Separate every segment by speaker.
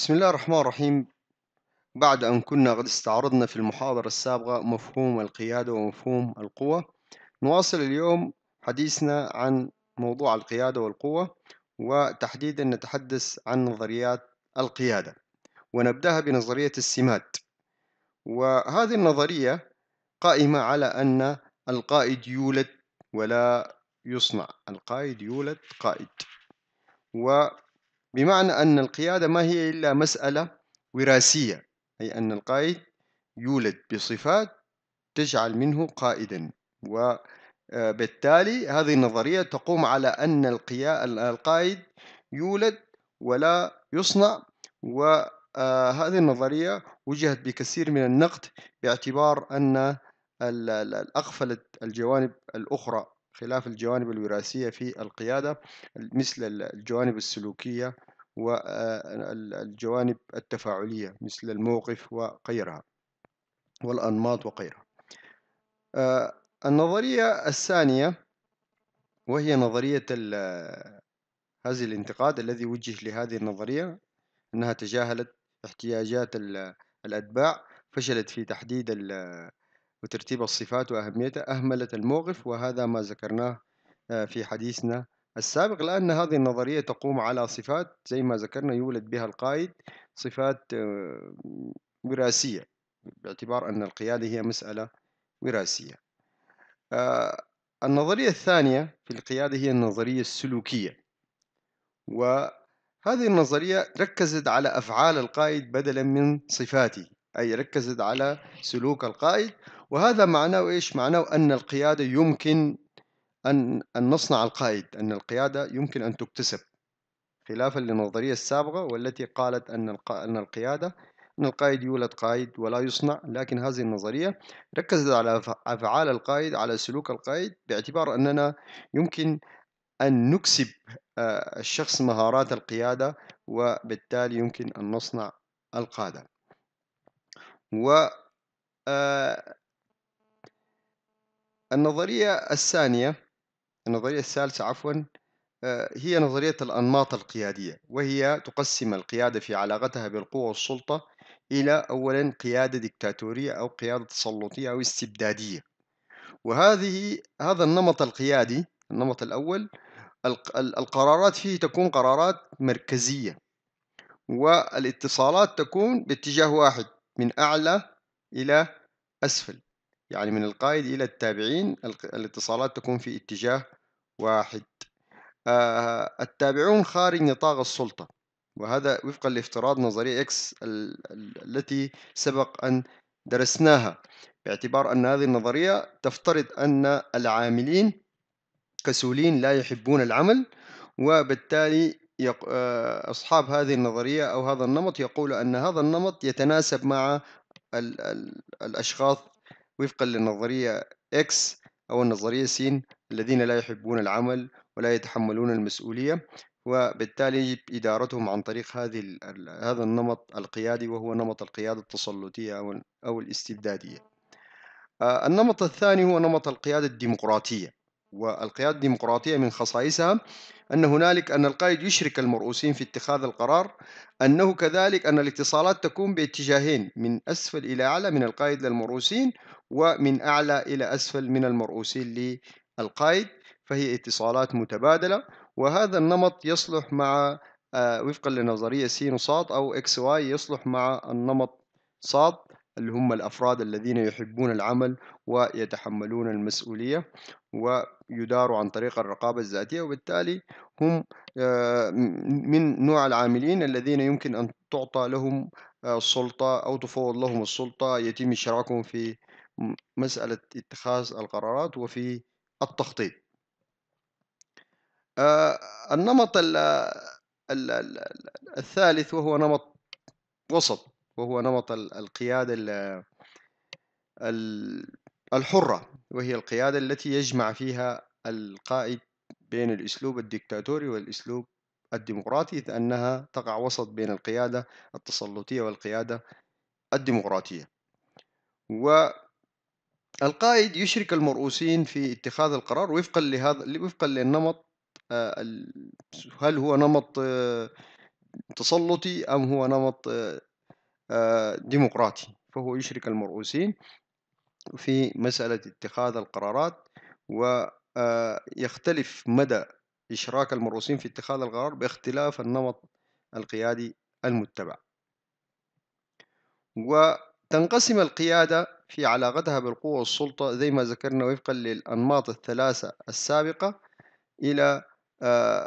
Speaker 1: بسم الله الرحمن الرحيم بعد أن كنا قد استعرضنا في المحاضرة السابقة مفهوم القيادة ومفهوم القوة نواصل اليوم حديثنا عن موضوع القيادة والقوة وتحديدا نتحدث عن نظريات القيادة ونبدأها بنظرية السمات وهذه النظرية قائمة على أن القائد يولد ولا يصنع القائد يولد قائد و بمعنى أن القيادة ما هي إلا مسألة وراثية أي أن القائد يولد بصفات تجعل منه قائدا وبالتالي آه، هذه النظرية تقوم على أن القائد يولد ولا يصنع وهذه آه، النظرية وجهت بكثير من النقد باعتبار أن أغفلت الجوانب الأخرى خلاف الجوانب الوراثية في القيادة مثل الجوانب السلوكية والجوانب آه، التفاعلية مثل الموقف وغيرها والأنماط وغيرها آه، النظرية الثانية وهي نظرية هذه الانتقاد الذي وجه لهذه النظرية أنها تجاهلت احتياجات الأتباع فشلت في تحديد وترتيب الصفات وأهميتها أهملت الموقف وهذا ما ذكرناه آه، في حديثنا السابق لأن هذه النظرية تقوم على صفات زي ما ذكرنا يولد بها القائد صفات آه، وراثية باعتبار أن القيادة هي مسألة وراثية آه، النظرية الثانية في القيادة هي النظرية السلوكية وهذه النظرية ركزت على أفعال القائد بدلا من صفاته أي ركزت على سلوك القائد وهذا معناه إيش؟ معناه أن القيادة يمكن أن أن نصنع القائد أن القيادة يمكن أن تكتسب خلافا للنظرية السابقة والتي قالت أن أن القيادة أن القائد يولد قائد ولا يصنع لكن هذه النظرية ركزت على أفعال القائد على سلوك القائد باعتبار أننا يمكن أن نكسب آه، الشخص مهارات القيادة وبالتالي يمكن أن نصنع القادة و آه، النظرية الثانية النظرية الثالثة عفوا آه، هي نظرية الأنماط القيادية وهي تقسم القيادة في علاقتها بالقوة والسلطة إلى أولا قيادة ديكتاتورية أو قيادة تسلطية أو استبدادية وهذه هذا النمط القيادي النمط الأول القرارات فيه تكون قرارات مركزية والاتصالات تكون باتجاه واحد من أعلى إلى أسفل يعني من القائد إلى التابعين الاتصالات تكون في اتجاه واحد آه، التابعون خارج نطاق السلطة وهذا وفقا لافتراض نظرية X التي سبق أن درسناها باعتبار أن هذه النظرية تفترض أن العاملين كسولين لا يحبون العمل وبالتالي يق... آه، أصحاب هذه النظرية أو هذا النمط يقول أن هذا النمط يتناسب مع ال... ال... الأشخاص وفقا للنظرية X أو النظرية س الذين لا يحبون العمل ولا يتحملون المسؤولية وبالتالي يجب إدارتهم عن طريق هذه ال... هذا النمط القيادي وهو نمط القيادة التسلطية أو, أو الاستبدادية آه، النمط الثاني هو نمط القيادة الديمقراطية والقيادة الديمقراطية من خصائصها أن هنالك أن القائد يشرك المرؤوسين في اتخاذ القرار أنه كذلك أن الاتصالات تكون باتجاهين من أسفل إلى أعلى من القائد للمرؤوسين ومن أعلى إلى أسفل من المرؤوسين للقائد فهي اتصالات متبادلة وهذا النمط يصلح مع آه، وفقا لنظرية سين وصاد أو اكس واي يصلح مع النمط صاد اللي هم الأفراد الذين يحبون العمل ويتحملون المسؤولية ويداروا عن طريق الرقابة الذاتية وبالتالي هم آه، من نوع العاملين الذين يمكن أن تعطى لهم آه، السلطة أو تفوض لهم السلطة يتم إشراكهم في مسألة اتخاذ القرارات وفي التخطيط آه، النمط الثالث وهو نمط وسط وهو نمط القيادة الحرة وهي القيادة التي يجمع فيها القائد بين الأسلوب الدكتاتوري والأسلوب الديمقراطي إذ أنها تقع وسط بين القيادة التسلطية والقيادة الديمقراطية و القائد يشرك المرؤوسين في اتخاذ القرار وفقا لهذا وفقا للنمط آه، هل هو نمط آه، تسلطي أم هو نمط آه، آه، ديمقراطي فهو يشرك المرؤوسين في مسألة اتخاذ القرارات ويختلف آه، مدى إشراك المرؤوسين في اتخاذ القرار باختلاف النمط القيادي المتبع وتنقسم القيادة في علاقتها بالقوة والسلطة زي ما ذكرنا وفقا للأنماط الثلاثة السابقة إلى آه،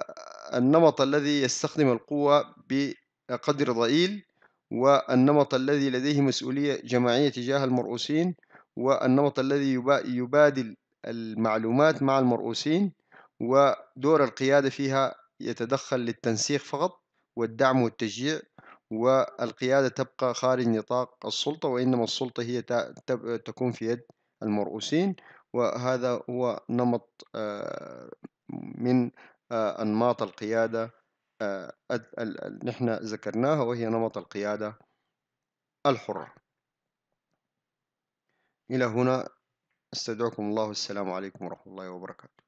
Speaker 1: النمط الذي يستخدم القوة بقدر ضئيل والنمط الذي لديه مسؤولية جماعية تجاه المرؤوسين والنمط الذي يبادل المعلومات مع المرؤوسين ودور القيادة فيها يتدخل للتنسيق فقط والدعم والتشجيع والقيادة تبقى خارج نطاق السلطة وإنما السلطة هي تكون في يد المرؤوسين وهذا هو نمط آه، من آه، أنماط القيادة آه، نحن ذكرناها وهي نمط القيادة الحرة إلى هنا استدعوكم الله السلام عليكم ورحمة الله وبركاته